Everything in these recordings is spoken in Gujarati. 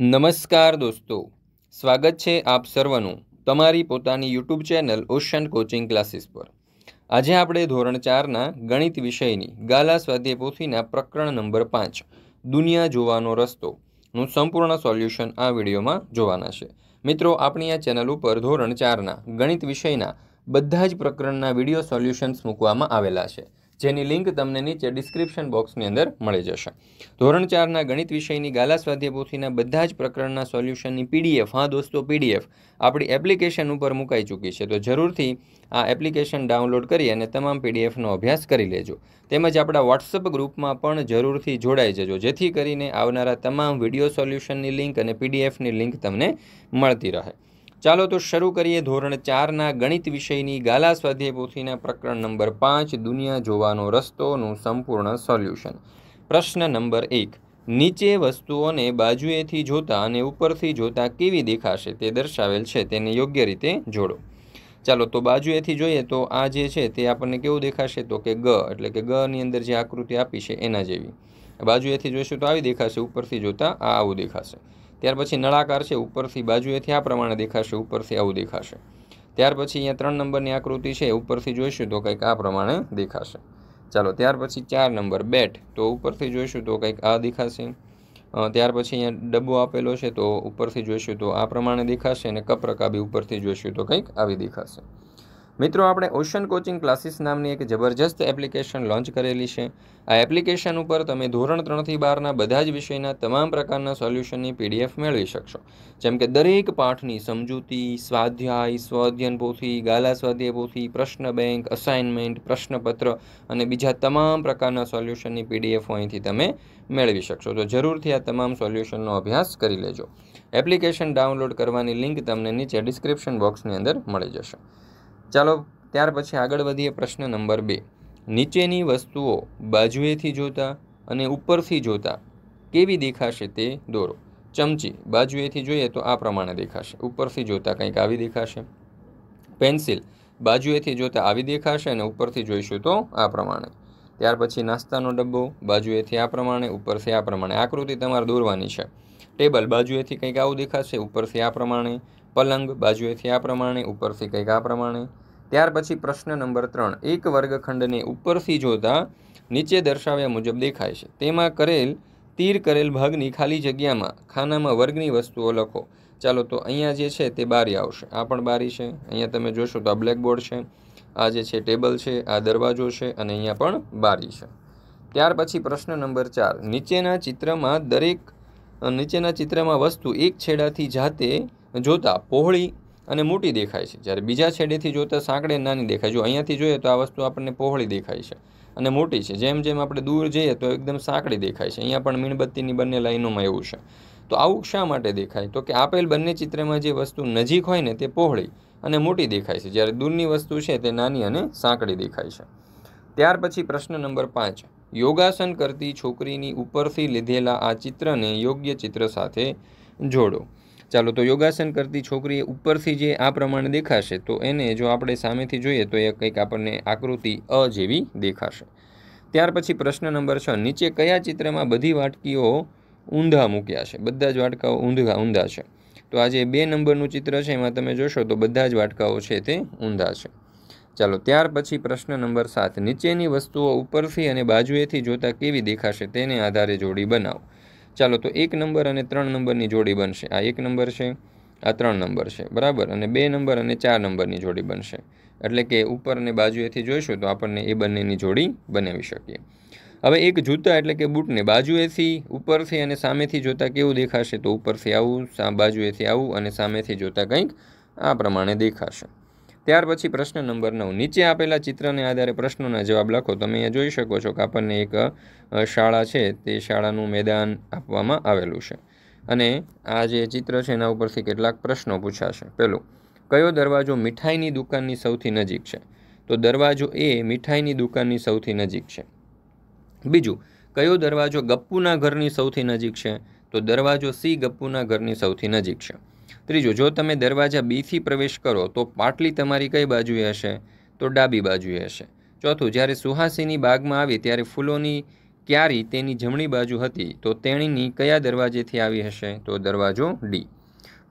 નમસ્કાર દોસ્તો સ્વાગત છે આપ સર્વનું તમારી પોતાની YouTube channel Ocean coaching classes પર આજે આપણે ધોરણ ચારના ગણિત વિષયની ગાલા સ્વાધ્યાય પોથીના પ્રકરણ નંબર પાંચ દુનિયા જોવાનો રસ્તો નું સંપૂર્ણ સોલ્યુશન આ વિડીયોમાં જોવાના છે મિત્રો આપણી આ ચેનલ ઉપર ધોરણ ચારના ગણિત વિષયના બધા જ પ્રકરણના વિડીયો સોલ્યુશન્સ મૂકવામાં આવેલા છે જેની લિંક તમને નીચે ડિસ્ક્રિપ્શન બોક્સની અંદર મળી જશે ધોરણ ચારના ગણિત વિષયની ગાલા સ્વાધ્યાય પોથીના બધા જ પ્રકરણના સોલ્યુશનની પીડીએફ હા દોસ્તો પીડીએફ આપણી એપ્લિકેશન ઉપર મુકાઈ ચૂકી છે તો જરૂરથી આ એપ્લિકેશન ડાઉનલોડ કરી અને તમામ પીડીએફનો અભ્યાસ કરી લેજો તેમજ આપણા વોટ્સઅપ ગ્રુપમાં પણ જરૂરથી જોડાઈ જજો જેથી કરીને આવનારા તમામ વિડીયો સોલ્યુશનની લિંક અને પીડીએફની લિંક તમને મળતી રહે ચાલો તો શરૂ કરીએ ધોરણ ચારના ગણિત વિષયની ગાલા સ્વાધ્યાય પોથીના પ્રકરણ નંબર પાંચ દુનિયા જોવાનો રસ્તોનું સંપૂર્ણ સોલ્યુશન પ્રશ્ન નંબર એક નીચે વસ્તુઓને બાજુએથી જોતા અને ઉપરથી જોતા કેવી દેખાશે તે દર્શાવેલ છે તેને યોગ્ય રીતે જોડો ચાલો તો બાજુએથી જોઈએ તો આ જે છે તે આપણને કેવું દેખાશે તો કે ગ એટલે કે ગની અંદર જે આકૃતિ આપી છે એના જેવી બાજુએથી જોઈશું તો આવી દેખાશે ઉપરથી જોતા આ આવું દેખાશે ત્યાર પછી નળાકાર છે ઉપરથી બાજુએથી આ પ્રમાણે દેખાશે ઉપરથી આવું દેખાશે ત્યાર પછી અહીંયા ત્રણ નંબરની આકૃતિ છે ઉપરથી જોઈશું તો કંઈક આ પ્રમાણે દેખાશે ચાલો ત્યાર પછી ચાર નંબર બેટ તો ઉપરથી જોઈશું તો કંઈક આ દેખાશે ત્યાર પછી અહીંયા ડબ્બો આપેલો છે તો ઉપરથી જોઈશું તો આ પ્રમાણે દેખાશે અને કપ રકાબી ઉપરથી જોઈશું તો કંઈક આવી દેખાશે મિત્રો આપણે ઓશન કોચિંગ ક્લાસીસ નામની એક જબરજસ્ત એપ્લિકેશન લોન્ચ કરેલી છે આ એપ્લિકેશન ઉપર તમે ધોરણ ત્રણથી બારના બધા જ વિષયના તમામ પ્રકારના સોલ્યુશનની પીડીએફ મેળવી શકશો જેમ કે દરેક પાઠની સમજૂતી સ્વાધ્યાય સ્વાધ્યન પોથી ગાલા સ્વાધ્યાય પોથી પ્રશ્ન બેંક અસાઇનમેન્ટ પ્રશ્નપત્ર અને બીજા તમામ પ્રકારના સોલ્યુશનની પીડીએફ અહીંથી તમે મેળવી શકશો તો જરૂરથી આ તમામ સોલ્યુશનનો અભ્યાસ કરી લેજો એપ્લિકેશન ડાઉનલોડ કરવાની લિંક તમને નીચે ડિસ્ક્રિપ્શન બોક્સની અંદર મળી જશે ચાલો ત્યાર પછી આગળ વધીએ પ્રશ્ન નંબર બે નીચેની વસ્તુઓ બાજુએથી જોતા અને ઉપરથી જોતા કેવી દેખાશે તે દોરો ચમચી બાજુએથી જોઈએ તો આ પ્રમાણે દેખાશે ઉપરથી જોતા કંઈક આવી દેખાશે પેન્સિલ બાજુએથી જોતા આવી દેખાશે અને ઉપરથી જોઈશું તો આ પ્રમાણે ત્યાર પછી નાસ્તાનો ડબ્બો બાજુએથી આ પ્રમાણે ઉપરથી આ પ્રમાણે આકૃતિ તમારે દોરવાની છે ટેબલ બાજુએથી કંઈક આવું દેખાશે ઉપરથી આ પ્રમાણે પલંગ બાજુએથી આ પ્રમાણે ઉપરથી કંઈક આ પ્રમાણે ત્યાર પછી પ્રશ્ન નંબર ત્રણ એક વર્ગખંડને ઉપરથી જોતાં નીચે દર્શાવ્યા મુજબ દેખાય છે તેમાં કરેલ તીર કરેલ ભાગની ખાલી જગ્યામાં ખાનામાં વર્ગની વસ્તુઓ લખો ચાલો તો અહીંયા જે છે તે બારી આવશે આ પણ બારી છે અહીંયા તમે જોશો તો આ બ્લેકબોર્ડ છે આ જે છે ટેબલ છે આ દરવાજો છે અને અહીંયા પણ બારી છે ત્યાર પછી પ્રશ્ન નંબર ચાર નીચેના ચિત્રમાં દરેક નીચેના ચિત્રમાં વસ્તુ એક છેડાથી જાતે જોતાં પહોળી અને મોટી દેખાય છે જ્યારે બીજા છેડેથી જોતાં સાંકળે નાની દેખાય જો અહીંયાથી જોઈએ તો આ વસ્તુ આપણને પહોળી દેખાય છે અને મોટી છે જેમ જેમ આપણે દૂર જઈએ તો એકદમ સાંકળી દેખાય છે અહીંયા પણ મીણબત્તીની બંને લાઈનોમાં એવું છે તો આવું શા માટે દેખાય તો કે આપેલ બંને ચિત્રમાં જે વસ્તુ નજીક હોય ને તે પહોળી અને મોટી દેખાય છે જ્યારે દૂરની વસ્તુ છે તે નાની અને સાંકળી દેખાય છે ત્યાર પછી પ્રશ્ન નંબર પાંચ યોગાસન કરતી છોકરીની ઉપરથી લીધેલા આ ચિત્રને યોગ્ય ચિત્ર સાથે જોડો ચાલો તો યોગાસન કરતી છોકરીએ ઉપરથી જે આ પ્રમાણે દેખાશે તો એને જો આપણે સામેથી જોઈએ તો એ કંઈક આપણને આકૃતિ અ જેવી દેખાશે ત્યાર પછી પ્રશ્ન નંબર છ નીચે કયા ચિત્રમાં બધી વાટકીઓ ઊંધા મૂક્યા છે બધા જ વાટકાઓ ઊંધા ઊંધા છે તો આ જે બે નંબરનું ચિત્ર છે એમાં તમે જોશો તો બધા જ વાટકાઓ છે તે ઊંધા છે ચાલો ત્યાર પછી પ્રશ્ન નંબર સાત નીચેની વસ્તુઓ ઉપરથી અને બાજુએથી જોતા કેવી દેખાશે તેને આધારે જોડી બનાવો ચાલો તો એક નંબર અને ત્રણ નંબરની જોડી બનશે આ એક નંબર છે આ ત્રણ નંબર છે બરાબર અને બે નંબર અને ચાર નંબરની જોડી બનશે એટલે કે ઉપર અને બાજુએથી જોઈશું તો આપણને એ બંનેની જોડી બનાવી શકીએ હવે એક જૂતા એટલે કે બૂટને બાજુએથી ઉપરથી અને સામેથી જોતાં કેવું દેખાશે તો ઉપરથી આવું બાજુએથી આવું અને સામેથી જોતાં કંઈક આ પ્રમાણે દેખાશે ત્યાર પછી પ્રશ્ન નંબર નવ નીચે આપેલા ચિત્રને આધારે પ્રશ્નોના જવાબ લખો તમે અહીંયા જોઈ શકો છો કે આપણને એક શાળા છે તે શાળાનું મેદાન આપવામાં આવેલું છે અને આ જે ચિત્ર છે એના ઉપરથી કેટલાક પ્રશ્નો પૂછાશે પેલું કયો દરવાજો મીઠાઈની દુકાનની સૌથી નજીક છે તો દરવાજો એ મીઠાઈની દુકાનની સૌથી નજીક છે બીજું કયો દરવાજો ગપ્પુના ઘરની સૌથી નજીક છે તો દરવાજો સી ગપ્પુના ઘરની સૌથી નજીક છે ત્રીજું જો તમે દરવાજા બીથી પ્રવેશ કરો તો પાટલી તમારી કઈ બાજુએ હશે તો ડાબી બાજુએ હશે ચોથું જ્યારે સુહાસીની બાગમાં આવી ત્યારે ફૂલોની ક્યારી તેની જમણી બાજુ હતી તો તેણીની કયા દરવાજેથી આવી હશે તો દરવાજો ડી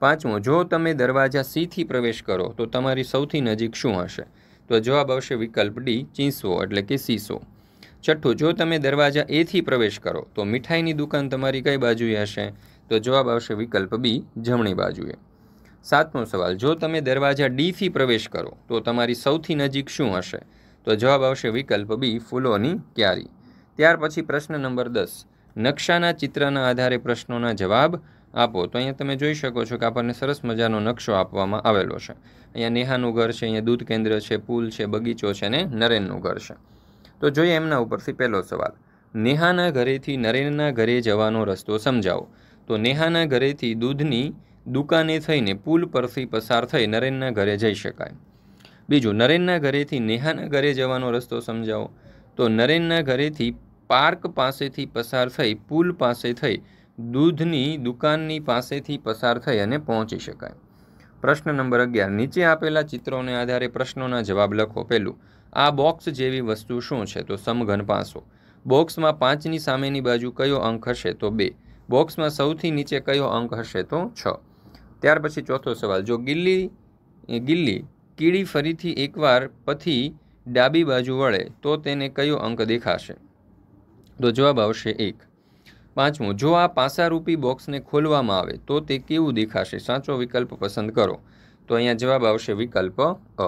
પાંચમું જો તમે દરવાજા સીથી પ્રવેશ કરો તો તમારી સૌથી નજીક શું હશે તો જવાબ આવશે વિકલ્પ ડી ચીંસવો એટલે કે સીસો છઠ્ઠું જો તમે દરવાજા એથી પ્રવેશ કરો તો મીઠાઈની દુકાન તમારી કઈ બાજુએ હશે તો જવાબ આવશે વિકલ્પ બી જમણી બાજુએ સાતમો સવાલ જો તમે દરવાજા ડીથી પ્રવેશ કરો તો તમારી સૌથી નજીક શું હશે તો જવાબ આવશે વિકલ્પ બી ફૂલોની ક્યારી ત્યાર પછી પ્રશ્ન નંબર દસ નકશાના ચિત્રના આધારે પ્રશ્નોના જવાબ આપો તો અહીંયા તમે જોઈ શકો છો કે આપણને સરસ મજાનો નકશો આપવામાં આવેલો છે અહીંયા નેહાનું ઘર છે અહીંયા દૂધ કેન્દ્ર છે પુલ છે બગીચો છે ને નરેનનું ઘર છે તો જોઈએ એમના ઉપરથી પહેલો સવાલ નેહાના ઘરેથી નરેનના ઘરે જવાનો રસ્તો સમજાવો તો નેહાના ઘરેથી દૂધની દુકાને થઈને પુલ પરથી પસાર થઈ નરેનના ઘરે જઈ શકાય બીજું નરેનના ઘરેથી નેહાના ઘરે જવાનો રસ્તો સમજાવો તો નરેનના ઘરેથી પાર્ક પાસેથી પસાર થઈ પુલ પાસે થઈ દૂધની દુકાનની પાસેથી પસાર થઈ અને પહોંચી શકાય પ્રશ્ન નંબર અગિયાર નીચે આપેલા ચિત્રોને આધારે પ્રશ્નોના જવાબ લખો પહેલું આ બોક્સ જેવી વસ્તુ શું છે તો સમઘન પાસો બોક્સમાં પાંચની સામેની બાજુ કયો અંક હશે તો બે બોક્સમાં સૌથી નીચે કયો અંક હશે તો છ ત્યાર પછી ચોથો સવાલ જો ગિલ્લી ગિલ્લી કીડી ફરીથી એકવાર પછી ડાબી બાજુ વળે તો તેને કયો અંક દેખાશે તો જવાબ આવશે એક પાંચમું જો આ પાસારૂપી બોક્સને ખોલવામાં આવે તો તે કેવું દેખાશે સાચો વિકલ્પ પસંદ કરો તો અહીંયા જવાબ આવશે વિકલ્પ અ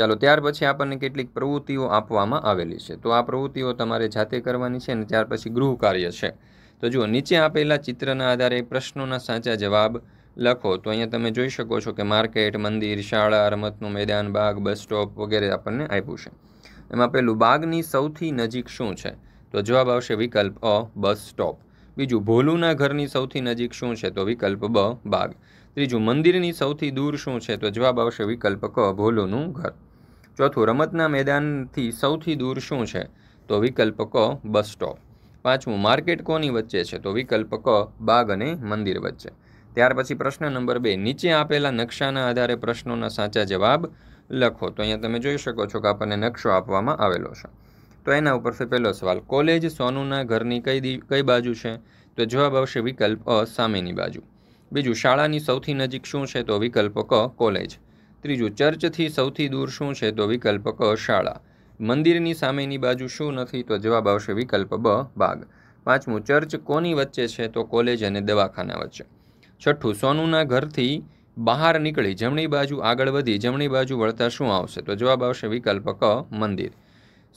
ચાલો ત્યાર પછી આપણને કેટલીક પ્રવૃત્તિઓ આપવામાં આવેલી છે તો આ પ્રવૃત્તિઓ તમારે જાતે કરવાની છે અને ત્યાર પછી ગૃહ કાર્ય છે તો જુઓ નીચે આપેલા ચિત્રના આધારે પ્રશ્નોના સાચા જવાબ લખો તો અહીંયા તમે જોઈ શકો છો કે માર્કેટ મંદિર શાળા રમતનું મેદાન બાગ બસ સ્ટોપ વગેરે આપણને આપ્યું છે એમાં પેલું બાગની સૌથી નજીક શું છે તો જવાબ આવશે વિકલ્પ અ બસ સ્ટોપ બીજું ભોલુના ઘરની સૌથી નજીક શું છે તો વિકલ્પ બ બાગ ત્રીજું મંદિરની સૌથી દૂર શું છે તો જવાબ આવશે વિકલ્પ ક ભોલુનું ઘર ચોથું રમતના મેદાનથી સૌથી દૂર શું છે તો વિકલ્પ ક બસ સ્ટોપ પાંચમું માર્કેટ કોની વચ્ચે છે તો વિકલ્પ ક બાગ અને મંદિર વચ્ચે ત્યાર પછી પ્રશ્ન નંબર બે નીચે આપેલા નકશાના આધારે પ્રશ્નોના સાચા જવાબ લખો તો અહીંયા તમે જોઈ શકો છો કે આપણને નકશો આપવામાં આવેલો છે તો એના ઉપરથી પહેલો સવાલ કોલેજ સોનુના ઘરની કઈ કઈ બાજુ છે તો જવાબ આવશે વિકલ્પ અ સામેની બાજુ બીજું શાળાની સૌથી નજીક શું છે તો વિકલ્પ ક કોલેજ ત્રીજું ચર્ચથી સૌથી દૂર શું છે તો વિકલ્પ ક શાળા મંદિરની સામેની બાજુ શું નથી તો જવાબ આવશે વિકલ્પ બ બાગ પાંચમું ચર્ચ કોની વચ્ચે છે તો કોલેજ અને દવાખાના વચ્ચે છઠ્ઠું સોનુના ઘરથી બહાર નીકળી જમણી બાજુ આગળ વધી જમણી બાજુ વળતા શું આવશે તો જવાબ આવશે વિકલ્પ ક મંદિર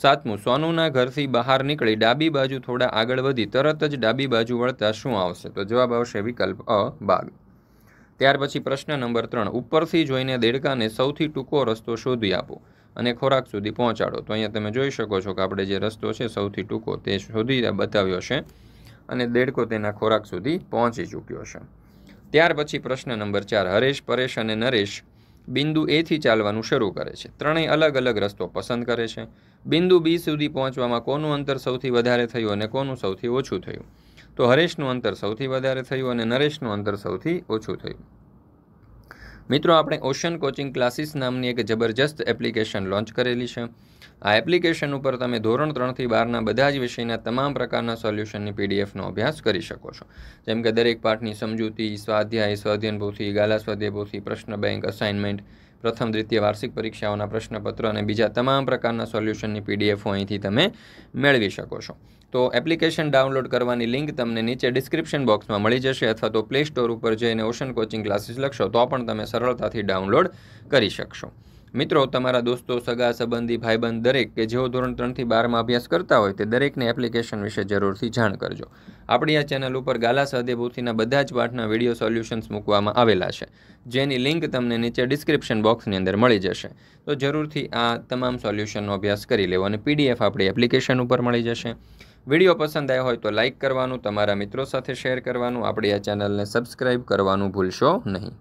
સાતમું સોનુના ઘરથી બહાર નીકળી ડાબી બાજુ થોડા આગળ વધી તરત જ ડાબી બાજુ વળતા શું આવશે તો જવાબ આવશે વિકલ્પ અ બાગ ત્યાર પછી પ્રશ્ન નંબર ત્રણ ઉપરથી જોઈને દેડકાને સૌથી ટૂંકો રસ્તો શોધી આપો અને ખોરાક સુધી પહોંચાડો તો અહીંયા તમે જોઈ શકો છો કે આપણે જે રસ્તો છે સૌથી ટૂંકો તે શોધી બતાવ્યો છે અને દેડકો તેના ખોરાક સુધી પહોંચી ચૂક્યો છે ત્યાર પછી પ્રશ્ન નંબર ચાર હરેશ પરેશ અને નરેશ બિંદુ એથી ચાલવાનું શરૂ કરે છે ત્રણેય અલગ અલગ રસ્તો પસંદ કરે છે બિંદુ બી સુધી પહોંચવામાં કોનું અંતર સૌથી વધારે થયું અને કોનું સૌથી ઓછું થયું તો હરેશનું અંતર સૌથી વધારે થયું અને નરેશનું અંતર સૌથી ઓછું થયું મિત્રો આપણે ઓશન કોચિંગ ક્લાસીસ નામની એક જબરજસ્ત એપ્લિકેશન લોન્ચ કરેલી છે આ એપ્લિકેશન ઉપર તમે ધોરણ ત્રણથી બારના બધા જ વિષયના તમામ પ્રકારના સોલ્યુશનની પીડીએફનો અભ્યાસ કરી શકો છો જેમ કે દરેક પાઠની સમજૂતી સ્વાધ્યાય સ્વાધ્યન ગાલા સ્વાધ્યાય પ્રશ્ન બેંક અસાઇનમેન્ટ પ્રથમ દ્વિતીય વાર્ષિક પરીક્ષાઓના પ્રશ્નપત્રો અને બીજા તમામ પ્રકારના સોલ્યુશનની પીડીએફો અહીંથી તમે મેળવી શકો છો તો એપ્લિકેશન ડાઉનલોડ કરવાની લિંક તમને નીચે ડિસ્ક્રિપ્શન બોક્સમાં મળી જશે અથવા તો પ્લે સ્ટોર ઉપર જઈને ઓશન કોચિંગ ક્લાસીસ લખશો તો પણ તમે સરળતાથી ડાઉનલોડ કરી શકશો મિત્રો તમારા દોસ્તો સગા સંબંધી ભાઈબંધ દરેક કે જેઓ ધોરણ ત્રણથી બારમાં અભ્યાસ કરતા હોય તે દરેકને એપ્લિકેશન વિશે જરૂરથી જાણ કરજો આપણી આ ચેનલ ઉપર ગાલા સાદેભૂતિના બધા જ પાઠના વિડીયો સોલ્યુશન્સ મૂકવામાં આવેલા છે જેની લિંક તમને નીચે ડિસ્ક્રિપ્શન બોક્સની અંદર મળી જશે તો જરૂરથી આ તમામ સોલ્યુશનનો અભ્યાસ કરી લેવો અને પીડીએફ આપણી એપ્લિકેશન ઉપર મળી જશે વિડીયો પસંદ આવ્યો હોય તો લાઇક કરવાનું તમારા મિત્રો સાથે શેર કરવાનું આપણી આ ચેનલને સબસ્ક્રાઈબ કરવાનું ભૂલશો નહીં